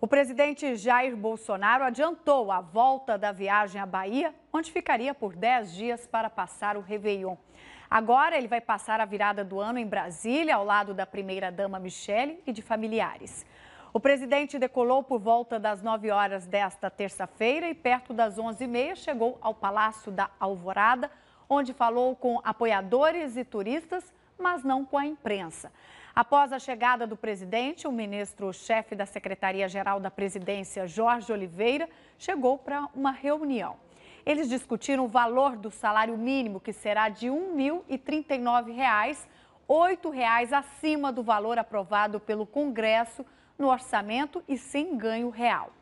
O presidente Jair Bolsonaro adiantou a volta da viagem à Bahia, onde ficaria por 10 dias para passar o Réveillon. Agora ele vai passar a virada do ano em Brasília, ao lado da primeira-dama Michele e de familiares. O presidente decolou por volta das 9 horas desta terça-feira e perto das 11h30 chegou ao Palácio da Alvorada, onde falou com apoiadores e turistas mas não com a imprensa. Após a chegada do presidente, o ministro-chefe da Secretaria-Geral da Presidência, Jorge Oliveira, chegou para uma reunião. Eles discutiram o valor do salário mínimo, que será de R$ 1.039, R$ 8,00 acima do valor aprovado pelo Congresso no orçamento e sem ganho real.